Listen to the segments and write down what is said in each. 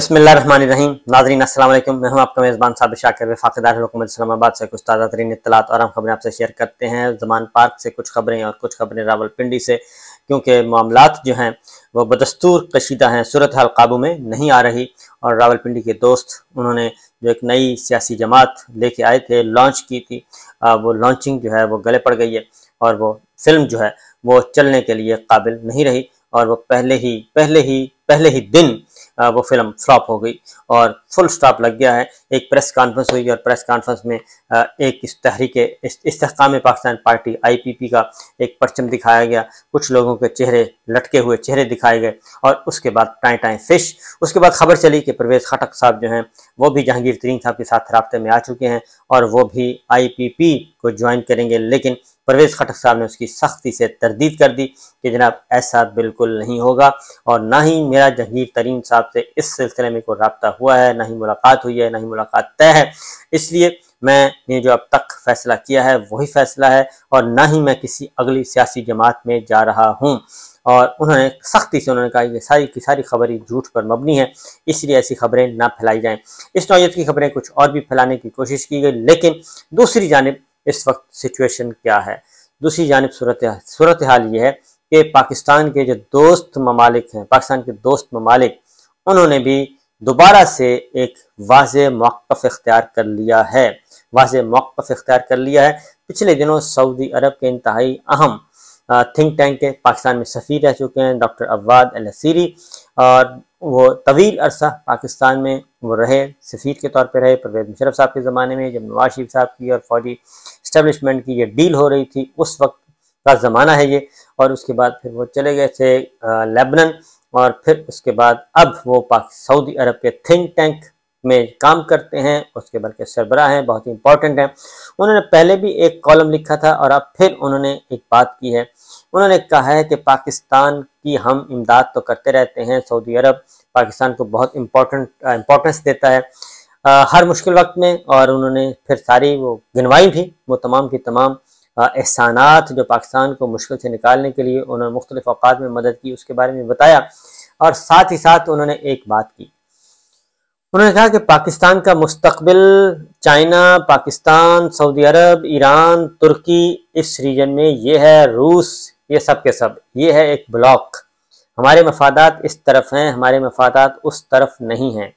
बसमिल बसमीम नाजरीन असल मैं हूं आपका मेज़बान साबिर शाकिर फ़ाकदार इस्लामाबाद से कुछ ताज़ा तरीन इतलात और हम खबरें आपसे शेयर करते हैं जमान पार्क से कुछ खबरें और कुछ खबरें रावलपिंडी से क्योंकि मामला जो हैं वो बदस्तूर कशीदा हैं सूरत हाल काबू में नहीं आ रही और रावलपिंडी के दोस्त उन्होंने जो एक नई सियासी जमात लेके आए थे लॉन्च की थी वो लॉन्चिंग जो है वो गले पड़ गई है और वो फिल्म जो है वो चलने के लिए काबिल नहीं रही और वो पहले ही पहले ही पहले ही दिन वो फिल्म फ्लॉप हो गई और फुल स्टॉप लग गया है एक प्रेस कॉन्फ्रेंस हुई और प्रेस कॉन्फ्रेंस में एक इस तहरीक इस्तकाम पाकिस्तान पार्टी आईपीपी का एक परचम दिखाया गया कुछ लोगों के चेहरे लटके हुए चेहरे दिखाए गए और उसके बाद टाएँ टाए फिश उसके बाद खबर चली कि परवेज़ खटक साहब जो हैं वो भी जहांगीर तरीन साहब के साथ रबते में आ चुके हैं और वो भी आई को ज्वाइन करेंगे लेकिन परवेज़ खटक साहब ने उसकी सख्ती से तरदीद कर दी कि जनाब ऐसा बिल्कुल नहीं होगा और ना ही मेरा जहांगीर तरीन साहब से इस सिलसिले में कोई रबता हुआ है ना ही मुलाकात हुई है ना ही मुलाकात तय है इसलिए मैंने जो अब तक फैसला किया है वही फैसला है और ना ही मैं किसी अगली सियासी जमात में जा रहा हूँ और उन्होंने सख्ती से उन्होंने कहा कि सारी की सारी खबरें झूठ पर मबनी है इसलिए ऐसी खबरें ना फैलाई जाएं इस नौत की खबरें कुछ और भी फैलाने की कोशिश की गई लेकिन दूसरी जानब इस वक्त सिचुएशन क्या है दूसरी जानब सूरत सूरत हाल ये है कि पाकिस्तान के जो दोस्त ममालिक हैं पाकिस्तान के दोस्त ममालिक उन्होंने भी दोबारा से एक वाज मौक़ इख्तियार कर लिया है वाज मौक़ इख्तियार कर लिया है पिछले दिनों सऊदी अरब के इंतहाई अहम थिंक टैंक के पाकिस्तान में सफ़ीर रह चुके हैं डॉक्टर अवाद अल सीरी और वो तवील अरसा पाकिस्तान में वो रहे सफ़ीर के तौर पर रहे परवेज मुशरफ साहब के ज़माने में जब नवाज शरीफ साहब की और फौजी इस्टेब्लिशमेंट की ये डील हो रही थी उस वक्त का ज़माना है ये और उसके बाद फिर वो चले गए थे लेबनन और फिर उसके बाद अब वो सऊदी अरब के थिंक टैंक में काम करते हैं उसके बल्कि सरबराह हैं बहुत ही इंपॉर्टेंट हैं उन्होंने पहले भी एक कॉलम लिखा था और अब फिर उन्होंने एक बात की है उन्होंने कहा है कि पाकिस्तान की हम इमदाद तो करते रहते हैं सऊदी अरब पाकिस्तान को बहुत इम्पोर्टेंट इम्पोर्टेंस देता है हर मुश्किल वक्त में और उन्होंने फिर सारी वो गिनवाई भी वो तमाम की तमाम एहसानात जो पाकिस्तान को मुश्किल से निकालने के लिए उन्होंने मुख्तलिफ अवकात में मदद की उसके बारे में बताया और साथ ही साथ उन्होंने एक बात की उन्होंने कहा कि पाकिस्तान का मुस्तबिल चाइना पाकिस्तान सऊदी अरब ईरान तुर्की इस रीजन में ये है रूस ये सब के सब ये है एक ब्लॉक हमारे मफादात इस तरफ हैं हमारे मफादात उस तरफ नहीं हैं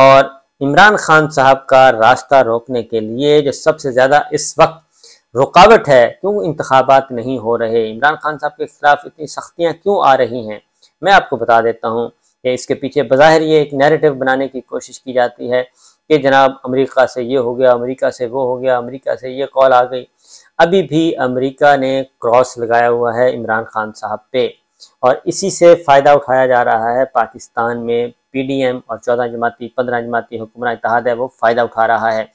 और इमरान खान साहब का रास्ता रोकने के लिए जो सबसे ज़्यादा इस वक्त रुकावट है क्यों इंतबात नहीं हो रहे इमरान खान साहब के खिलाफ इतनी सख्तियां क्यों आ रही हैं मैं आपको बता देता हूं कि इसके पीछे बाहर ये एक नैरेटिव बनाने की कोशिश की जाती है कि जनाब अमेरिका से ये हो गया अमेरिका से वो हो गया अमेरिका से ये कॉल आ गई अभी भी अमेरिका ने क्रॉस लगाया हुआ है इमरान खान साहब पे और इसी से फ़ायदा उठाया जा रहा है पाकिस्तान में पीडीएम और चौदह जमाती पंद्रह जमाती हुक्मरान इतिहाद है वो फ़ायदा उठा रहा है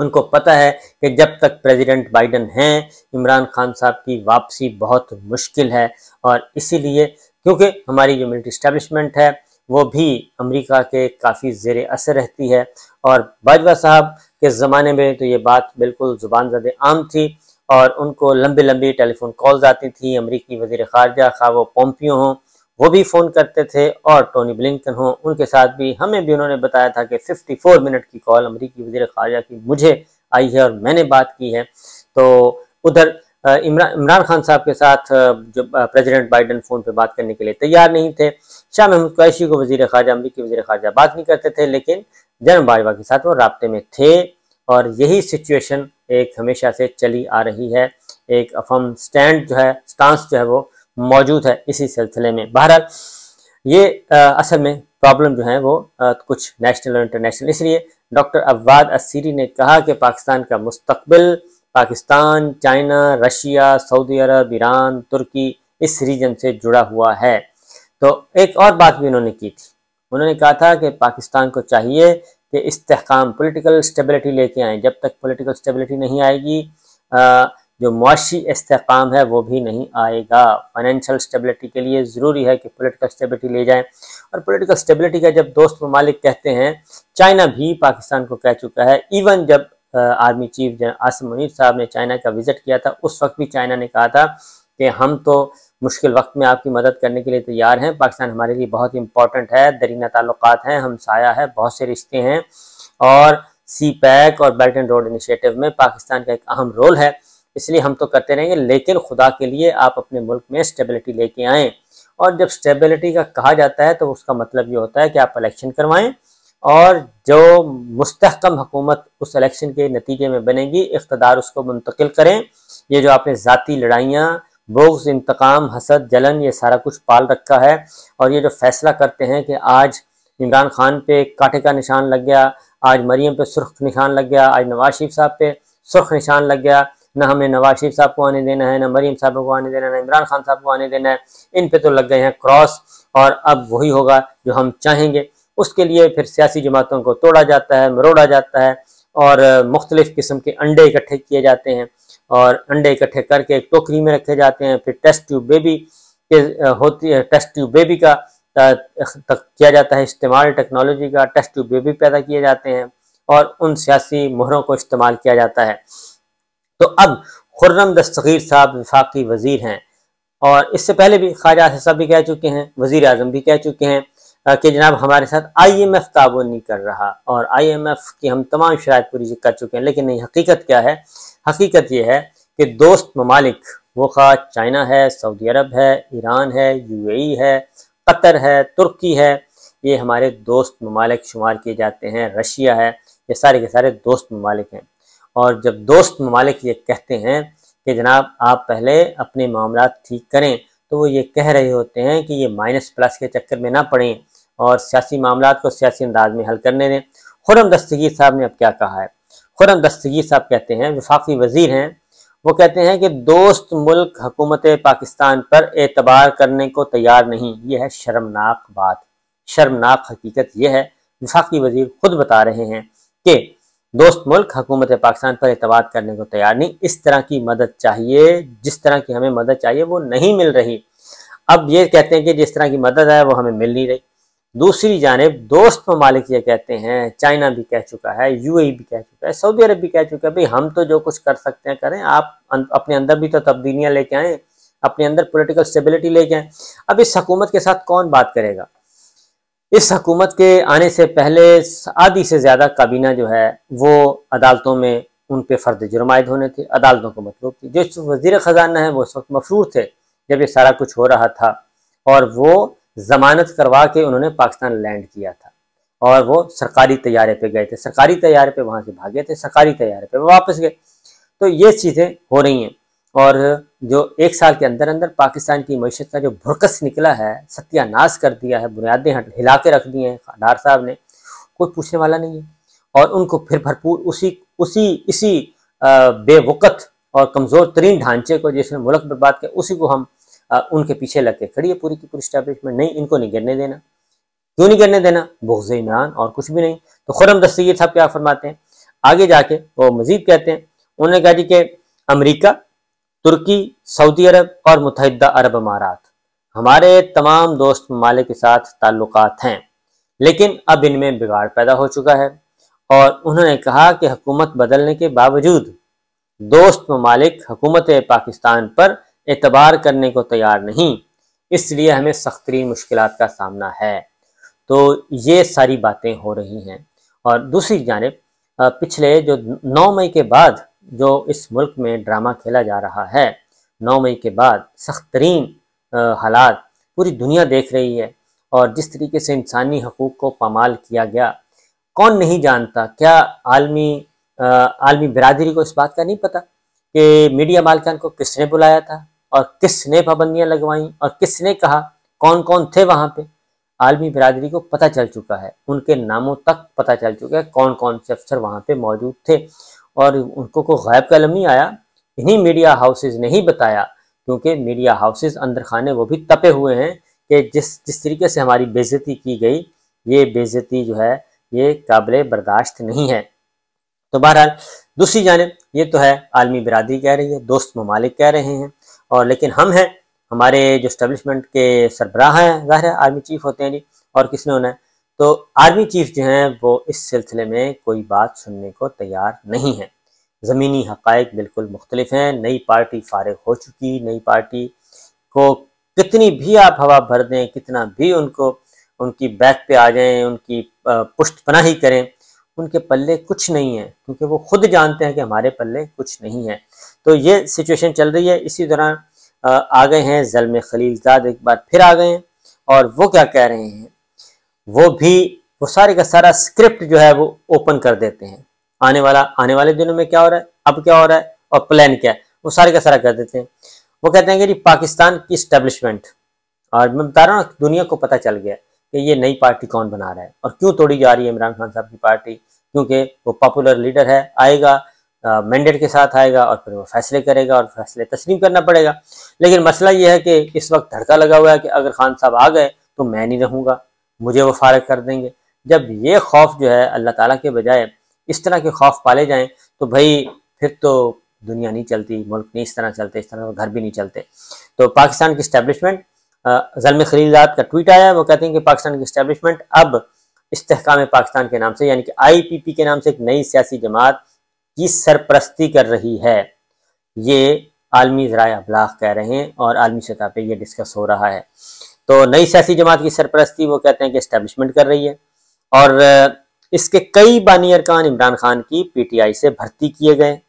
उनको पता है कि जब तक प्रेसिडेंट बाइडन हैं इमरान खान साहब की वापसी बहुत मुश्किल है और इसीलिए क्योंकि हमारी जो मिलिट्री इस्टेबलिशमेंट है वो भी अमेरिका के काफ़ी जेर असर रहती है और बाजवा साहब के ज़माने में तो ये बात बिल्कुल ज़ुबान ज्यादा आम थी और उनको लंबी लंबी टेलीफोन कॉल्स आती थी अमरीकी वजीर खारजा खा वो पोम्पियो हों वो भी फ़ोन करते थे और टोनी ब्लिंकन हों उनके साथ भी हमें भी उन्होंने बताया था कि 54 मिनट की कॉल अमरीकी वजीर खारजा की मुझे आई है और मैंने बात की है तो उधर इमरान इमरान खान साहब के साथ जो प्रेसिडेंट बाइडन फ़ोन पे बात करने के लिए तैयार नहीं थे शाह महमूद कैशी को वजीर खारजा अमरीकी वजीर खारजा बात नहीं करते थे लेकिन जनम बाजवा के साथ वो रबते में थे और यही सिचुएशन एक हमेशा से चली आ रही है एक अफम स्टैंड जो है स्टांस जो है वो मौजूद है इसी सिलसिले में बहरहाल ये असल में प्रॉब्लम जो है वो आ, कुछ नेशनल और इंटरनेशनल इसलिए डॉक्टर अब्वाद असीरी ने कहा कि पाकिस्तान का मुस्तबिल पाकिस्तान चाइना रशिया सऊदी अरब ईरान तुर्की इस रीजन से जुड़ा हुआ है तो एक और बात भी उन्होंने की थी उन्होंने कहा था कि पाकिस्तान को चाहिए कि इसकाम पोलिटिकल स्टेबिलिटी लेके आएँ जब तक पोलिटिकल स्टेबिलिटी नहीं आएगी जो मुआशी इसकाम है वो भी नहीं आएगा फाइनेंशियल स्टेबिलिटी के लिए ज़रूरी है कि पोलिटिकल स्टेबिलिटी ले जाएँ और पोलिटिकल स्टेबिलिटी का जब दोस्त ममालिक कहते हैं चाइना भी पाकिस्तान को कह चुका है इवन जब आर्मी चीफ आसिम मुनीर साहब ने चाइना का विज़िट किया था उस वक्त भी चाइना ने कहा था कि हम तो मुश्किल वक्त में आपकी मदद करने के लिए तैयार हैं पाकिस्तान हमारे लिए बहुत इंपॉर्टेंट है दरीना ताल्लुक हैं हमसाया है बहुत से रिश्ते हैं और सी पैक और बेल्ट एंड रोड इनिशिएटिव में पाकिस्तान का एक अहम रोल है इसलिए हम तो करते रहेंगे लेकिन खुदा के लिए आप अपने मुल्क में स्टेबिलिटी लेके आएँ और जब स्टेबिलिटी का कहा जाता है तो उसका मतलब ये होता है कि आप इलेक्शन करवाएँ और जो मुस्तकम हुकूमत उस इलेक्शन के नतीजे में बनेगी इकतदार उसको मुंतकिल करें ये जो आपने ज़ाती लड़ाइयाँ बोग्स इंतकाम हसद जलन ये सारा कुछ पाल रखा है और ये जो फैसला करते हैं कि आज इमरान खान पे काटे का निशान लग गया आज मरीम पे सुर्ख निशान लग गया आज नवाज शरीफ साहब पे सुर्ख निशान लग गया ना हमें नवाज शरीफ साहब को आने देना है ना मरीम साहब को आने देना है ना इमरान खान साहब को आने देना है इन पे तो लग गए हैं क्रॉस और अब वही होगा जो हम चाहेंगे उसके लिए फिर सियासी जमातों को तोड़ा जाता है मरोड़ा जाता है और मुख्तलिफ़ किस्म के अंडे इकट्ठे किए जाते हैं और अंडे इकट्ठे करके एक टोकरी में रखे जाते हैं फिर टेस्ट ट्यूब बेबी के होती है टेस्ट ट्यूब बेबी का तक किया जाता है इस्तेमाल टेक्नोलॉजी का टेस्ट ट्यूब बेबी पैदा किए जाते हैं और उन सियासी मोहरों को इस्तेमाल किया जाता है तो अब खुर्रम दस्तगीर साहब विफाकी वजीर हैं और इससे पहले भी ख्वाजा साहब भी कह चुके हैं वजीर अजम भी कह चुके हैं कि जनाब हमारे साथ आईएमएफ ताबन नहीं कर रहा और आईएमएफ की हम तमाम शराब पूरी कर चुके हैं लेकिन नहीं हकीकत क्या है हकीकत यह है कि दोस्त ममालिक वो ख़ास चाइना है सऊदी अरब है ईरान है यूएई है कतर है तुर्की है ये हमारे दोस्त ममालिक शुमार किए जाते हैं रशिया है ये सारे के सारे दोस्त ममालिक हैं और जब दोस्त ममालिक ये कहते हैं कि जनाब आप पहले अपने मामला ठीक करें तो वो ये कह रहे होते हैं कि ये माइनस प्लस के चक्कर में ना पड़ें और सियासी मामला को सियासी अंदाज में हल करने दें खुरम दस्तगीर साहब ने अब क्या कहा है खुरम दस्तगीर साहब कहते हैं विफाफी वजीर हैं वो कहते हैं कि दोस्त मुल्क हकूमत पाकिस्तान पर एतबार करने को तैयार नहीं यह है शर्मनाक बात शर्मनाक हकीकत यह है विफाकी वजीर खुद बता रहे हैं कि दोस्त मुल्क हकूमत पाकिस्तान पर एतबार करने को तैयार नहीं इस तरह की मदद चाहिए जिस तरह की हमें मदद चाहिए वो नहीं मिल रही अब ये कहते हैं कि जिस तरह की मदद है वो हमें मिल नहीं रही दूसरी जानब दोस्त ममालिक ये कहते हैं चाइना भी कह चुका है यूएई भी कह चुका है सऊदी अरब भी कह चुका है भाई हम तो जो कुछ कर सकते हैं करें आप अं-, अपने अंदर भी तो तब्दीलियां लेके आए अपने अंदर पोलिटिकल स्टेबिलिटी लेके आए अब इस हकूमत के साथ कौन बात करेगा इस हकूमत के आने से पहले आधी से ज़्यादा काबीना जो है वो अदालतों में उन पर फर्द जुर्मायद होने थे अदालतों को मतलूब थी जो वजीर ख़जाना है वो उस वक्त मफरूर थे जब ये सारा कुछ हो रहा था और वो ज़मानत करवा के उन्होंने पाकिस्तान लैंड किया था और वो सरकारी तैयारे पे गए थे सरकारी तैयारे पे वहाँ से भागे थे सरकारी तैयारे पे वापस गए तो ये चीज़ें हो रही हैं और जो एक साल के अंदर अंदर पाकिस्तान की मीशत का जो भुरकस निकला है सत्यानाश कर दिया है बुनियादें हिला के रख दी हैं डार साहब ने कोई पूछने वाला नहीं है और उनको फिर भरपूर उसी उसी इसी बेवक़त और कमज़ोर तरीन ढांचे को जिसने मुल्क बर्बाद किया उसी को हम उनके पीछे लग के खड़ी है पूरी की पूरी स्टैब्लिशमेंट नहीं इनको नहीं गिरने देना क्यों नहीं गिरने देना बुगज इमरान और कुछ भी नहीं तो खुरम दस्तगीर साहब क्या फरमाते हैं आगे जाके वो मजीद कहते हैं उन्होंने कहा जी कि अमरीका तुर्की सऊदी अरब और मुतहदा अरब अमारात हमारे तमाम दोस्त ममालिक के साथ ताल्लुक हैं लेकिन अब इनमें बिगाड़ पैदा हो चुका है और उन्होंने कहा कि हुकूमत बदलने के बावजूद दोस्त ममालिक हुकूमत पाकिस्तान पर एतबार करने को तैयार नहीं इसलिए हमें सख्त मुश्किल का सामना है तो ये सारी बातें हो रही हैं और दूसरी जानब पिछले जो नौ मई के बाद जो इस मुल्क में ड्रामा खेला जा रहा है नौ मई के बाद सख्त तरीन हालात पूरी दुनिया देख रही है और जिस तरीके से इंसानी हकूक़ को पामाल किया गया कौन नहीं जानता क्या आलमी आलमी बिरादरी को इस बात का नहीं पता कि मीडिया मालकान को किसने बुलाया था और किसने पाबंदियां लगवाईं और किसने कहा कौन कौन थे वहां पे आलमी बिरादरी को पता चल चुका है उनके नामों तक पता चल चुका है कौन कौन से अफसर वहां पे मौजूद थे और उनको को गायब कलम नहीं आया इन्हीं मीडिया हाउसेज ने ही बताया क्योंकि मीडिया हाउसेज अंदर खाने वो भी तपे हुए हैं कि जिस जिस तरीके से हमारी बेजती की गई ये बेजती जो है ये काबिल बर्दाश्त नहीं है तो बहरहाल दूसरी जानब ये तो है आलमी बिरादरी कह रही है दोस्त ममालिक कह रहे हैं और लेकिन हम हैं हमारे जो स्टेब्लिशमेंट के सरबराह हैं ज़ाहिर है आर्मी चीफ होते हैं जी और किसने होना है तो आर्मी चीफ जो हैं वो इस सिलसिले में कोई बात सुनने को तैयार नहीं है ज़मीनी हक़ बिल्कुल मुख्तलिफ हैं नई पार्टी फारग हो चुकी नई पार्टी को कितनी भी आप हवा भर दें कितना भी उनको उनकी बैक पे आ जाएं उनकी पुष्ट पनाही करें उनके पल्ले कुछ नहीं है क्योंकि वो खुद जानते हैं कि हमारे पल्ले कुछ नहीं है तो ये सिचुएशन चल रही है इसी दौरान आ गए हैं जलम खलीलजाद एक बार फिर आ गए हैं और वो क्या कह रहे हैं वो भी वो सारे का सारा स्क्रिप्ट जो है वो ओपन कर देते हैं आने वाला आने वाले दिनों में क्या हो रहा है अब क्या हो रहा है और प्लान क्या है वो सारे का सारा कर देते हैं वो कहते हैं कि पाकिस्तान की स्टेब्लिशमेंट और मैं बता रहा हूँ दुनिया को पता चल गया कि ये नई पार्टी कौन बना रहा है और क्यों तोड़ी जा रही है इमरान खान साहब की पार्टी क्योंकि वो पॉपुलर लीडर है आएगा मैंडेट के साथ आएगा और फिर वो फैसले करेगा और फैसले तस्लीम करना पड़ेगा लेकिन मसला यह है कि इस वक्त धड़का लगा हुआ है कि अगर खान साहब आ गए तो मैं नहीं रहूँगा मुझे वो फारग कर देंगे जब ये खौफ जो है अल्लाह ताला के बजाय इस तरह के खौफ पाले जाएं तो भाई फिर तो दुनिया नहीं चलती मुल्क नहीं इस तरह चलते इस तरह घर भी नहीं चलते तो पाकिस्तान की इस्टेब्लिशमेंट जलम खरीदात का ट्वीट आया वो कहते हैं कि पाकिस्तान की इस्टेब्लिशमेंट अब इस्तेकाम पाकिस्तान के नाम से यानी कि आईपीपी के नाम से एक नई सियासी जमात की सरपरस्ती कर रही है ये आलमी ज़रा अबलाख कह रहे हैं और आलमी सतह पर यह डिस्कस हो रहा है तो नई सियासी जमात की सरपरस्ती वो कहते हैं कि इस्टेबलिशमेंट कर रही है और इसके कई बानी अरकान इमरान खान की पी टी आई से भर्ती किए गए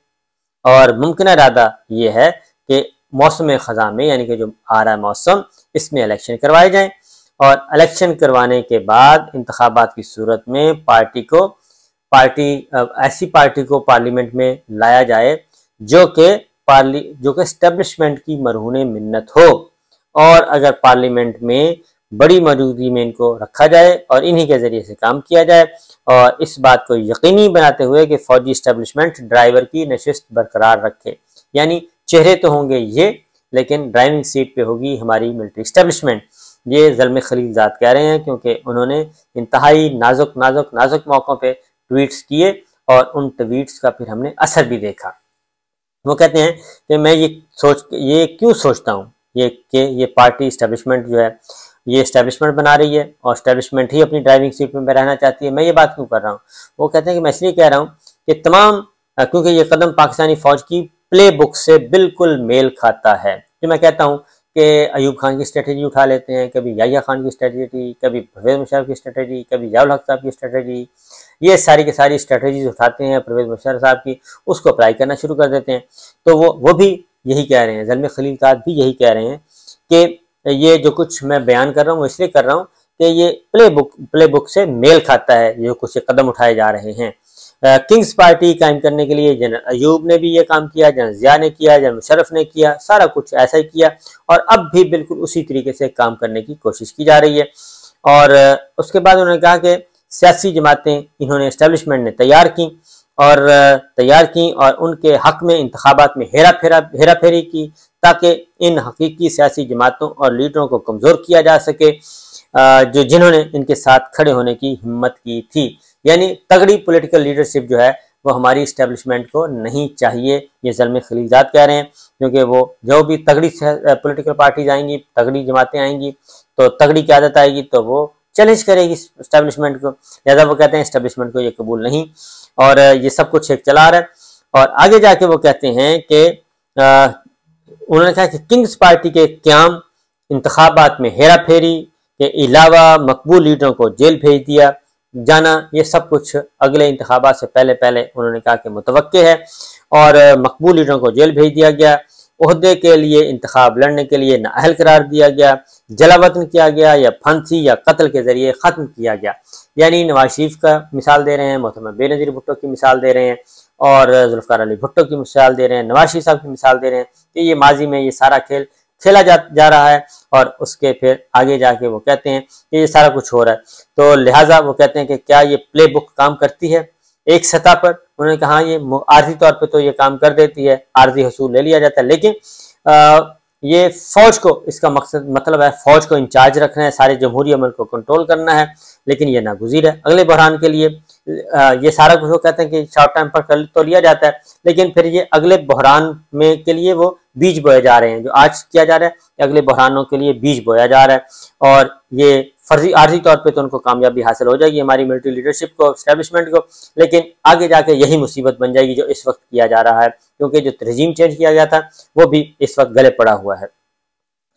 और मुमकिन इरादा ये है कि मौसम ख़जा में यानी कि जो आ रहा है मौसम इसमें इलेक्शन करवाए जाए और इलेक्शन करवाने के बाद इंतबात की सूरत में पार्टी को पार्टी ऐसी पार्टी को पार्लियामेंट में लाया जाए जो कि पार्ली जो कि स्टेब्लिशमेंट की मरहून मिन्नत हो और अगर पार्लियामेंट में बड़ी मौजूदगी में इनको रखा जाए और इन्हीं के ज़रिए से काम किया जाए और इस बात को यकीनी बनाते हुए कि फ़ौजी स्टेब्लिशमेंट ड्राइवर की नशस्त बरकरार रखे यानी चेहरे तो होंगे ये लेकिन ड्राइविंग सीट पे होगी हमारी मिलिट्री स्टेब्लिशमेंट ये जलम खलीलजात कह रहे हैं क्योंकि उन्होंने इंतहाई नाजुक नाजुक नाजुक मौक़ों पर ट्वीट्स किए और उन ट्वीट्स का फिर हमने असर भी देखा वो कहते हैं कि मैं ये सोच ये क्यों सोचता हूँ ये के ये पार्टी इस्टेब्लिशमेंट जो है ये इस्टेब्लिशमेंट बना रही है और इस्टेब्लिशमेंट ही अपनी ड्राइविंग सीट में रहना चाहती है मैं ये बात क्यों कर रहा हूँ वो कहते हैं कि मैं इसलिए कह रहा हूँ कि तमाम क्योंकि ये कदम पाकिस्तानी फौज की प्ले बुक से बिल्कुल मेल खाता है जो मैं कहता हूँ कि अयूब खान की स्ट्रेटजी उठा लेते हैं कभी याया खान की स्ट्रेटजी कभी परवेज मुशरफ की स्ट्रेटजी कभी जावल हक साहब की स्ट्रेटजी ये सारी की सारी स्ट्रेटजीज उठाते हैं परवेज मुशरफ साहब की उसको अप्लाई करना शुरू कर देते हैं तो वो वो भी यही कह रहे हैं जलम खलील का भी यही कह रहे हैं कि ये जो कुछ मैं बयान कर रहा हूँ वो इसलिए कर रहा हूँ कि ये प्ले बुक प्ले बुक से मेल खाता है ये कुछ कदम उठाए जा रहे हैं किंग्स पार्टी कायम करने के लिए जनरल अयूब ने भी ये काम किया जनरल जिया ने किया जनरल मुशरफ ने किया सारा कुछ ऐसा ही किया और अब भी बिल्कुल उसी तरीके से काम करने की कोशिश की जा रही है और उसके बाद उन्होंने कहा कि सियासी जमातें इन्होंने इस्टेबलिशमेंट ने तैयार की और तैयार की और उनके हक में इंतबात में हेरा फेरा हेरा फेरी की ताकि इन हकीकी सियासी जमातों और लीडरों को कमज़ोर किया जा सके जो जिन्होंने इनके साथ खड़े होने की हिम्मत की थी यानी तगड़ी पॉलिटिकल लीडरशिप जो है वो हमारी इस्टेब्लिशमेंट को नहीं चाहिए ये जलम खलीजात कह रहे हैं क्योंकि वो जो भी तगड़ी पॉलिटिकल पार्टीज आएंगी तगड़ी जमातें आएंगी तो तगड़ी क्यादत आएगी तो वो चैलेंज करेगी इस्टेब्लिशमेंट को लिहाजा वो कहते हैं इस्टेब्लिशमेंट को ये कबूल नहीं और ये सब कुछ एक चला रहा है और आगे जाके वो कहते हैं कि उन्होंने कहा कि किंग्स पार्टी के क्याम इंतबात में हेरा फेरी के अलावा मकबूल लीडरों को जेल भेज दिया जाना ये सब कुछ अगले इंतबात से पहले पहले उन्होंने कहा कि मुतव है और मकबूल लीडरों को जेल भेज दिया गया अहदे के लिए इंतखब लड़ने के लिए नाअहल करार दिया गया जलावतन किया गया या फांसी या कत्ल के जरिए ख़त्म किया गया यानी नवाज शरीफ का मिसाल दे रहे हैं मोहतम बेनज़ीर भुट्टो की मिसाल दे रहे हैं और जुल्फ़ार अली भुट्टो की मिसाल दे रहे हैं नवाज शरीफ साहब की मिसाल दे रहे हैं कि ये माजी में ये सारा खेल खेला जा जा रहा है और उसके फिर आगे जाके वो कहते हैं कि ये सारा कुछ हो रहा है तो लिहाजा वो कहते हैं कि क्या ये प्ले बुक काम करती है एक सतह पर उन्होंने कहा ये आर्जी तौर पर तो ये काम कर देती है आर्जी हसूल ले लिया जाता है लेकिन आ, ये फौज को इसका मकसद मतलब है फौज को इंचार्ज रखना है सारे जमहूरी अमल को कंट्रोल करना है लेकिन ये नागुजीर है अगले बहरान के लिए ये सारा कुछ वो कहते हैं कि शॉर्ट टाइम पर कर तो लिया जाता है लेकिन फिर ये अगले बहरान में के लिए वो बीज बोए जा रहे हैं जो आज किया जा रहा है अगले बहरानों के लिए बीज बोया जा रहा है और ये फर्जी आर्जी तौर पे तो उनको कामयाबी हासिल हो जाएगी हमारी मिलिट्री लीडरशिप को स्टैब्लिशमेंट को लेकिन आगे जाके यही मुसीबत बन जाएगी जो इस वक्त किया जा रहा है क्योंकि जो रजीम चेंज किया गया था वो भी इस वक्त गले पड़ा हुआ है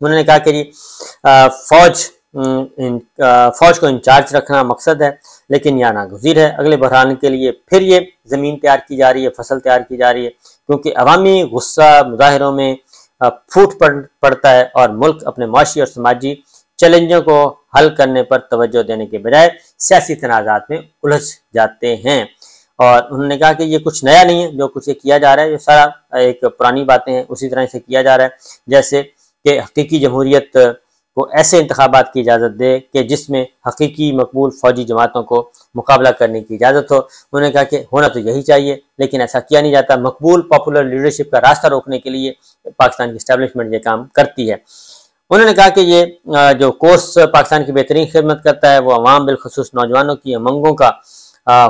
उन्होंने कहा कि जी फौज इन, आ, फौज को इंचार्ज रखना मकसद है लेकिन यह नागजीर है अगले बहरान के लिए फिर ये ज़मीन तैयार की जा रही है फसल तैयार की जा रही है क्योंकि अवामी गुस्सा मुजाहरों में फूट पड़ पड़ता है और मुल्क अपने माशी और समाजी चैलेंजों को हल करने पर तोज्जो देने के बजाय सियासी तनाजात में उलझ जाते हैं और उन्होंने कहा कि ये कुछ नया नहीं है जो कुछ ये किया जा रहा है ये सारा एक पुरानी बातें हैं उसी तरह से किया जा रहा है जैसे कि हकीकी जमहूरियत को ऐसे इंतबात की इजाज़त दे कि जिसमें हकीकी मकबूल फौजी जमातों को मुकाबला करने की इजाज़त हो उन्होंने कहा कि होना तो यही चाहिए लेकिन ऐसा किया नहीं जाता मकबूल पॉपुलर लीडरशिप का रास्ता रोकने के लिए पाकिस्तान की इस्टेबलिशमेंट ये काम करती है उन्होंने कहा कि ये जो कोर्स पाकिस्तान की बेहतरीन खिदमत करता है वो आवाम बिलखसूस नौजवानों की मंगों का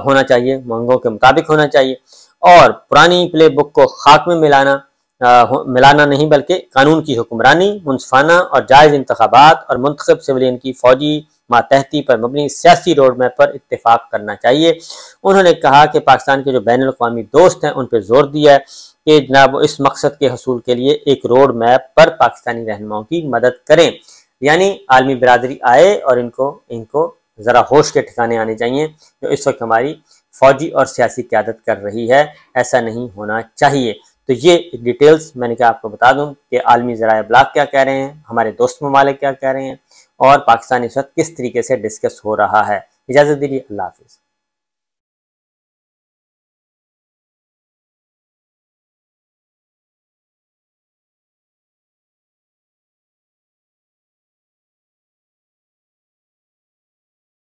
होना चाहिए मंगों के मुताबिक होना चाहिए और पुरानी प्ले बुक को खाक में मिलाना मिलाना नहीं बल्कि कानून की हुक्मरानी मुनफाना और जायज़ इंतबात और मंतखब सिविलियन की फ़ौजी मातहती पर मबनी सियासी रोड मैप पर इतफाक़ करना चाहिए उन्होंने कहा कि पाकिस्तान के जो बैन अवी दोस्त हैं उन पर जोर दिया है कि जनाब इस मकसद के हसूल के लिए एक रोड मैप पर पाकिस्तानी रहनुमाओं की मदद करें यानी आलमी बरदरी आए और इनको इनको ज़रा होश के ठिकाने आने चाहिए जो इस वक्त हमारी फौजी और सियासी क्यादत कर रही है ऐसा नहीं होना चाहिए तो ये डिटेल्स मैंने क्या आपको बता दूं कि आलमी ज़रा ब्लाक क्या कह रहे हैं हमारे दोस्त ममालिक क्या कह रहे हैं और पाकिस्तान इस वक्त किस तरीके से डिस्कस हो रहा है इजाज़त दीजिए अल्लाह हाफिज़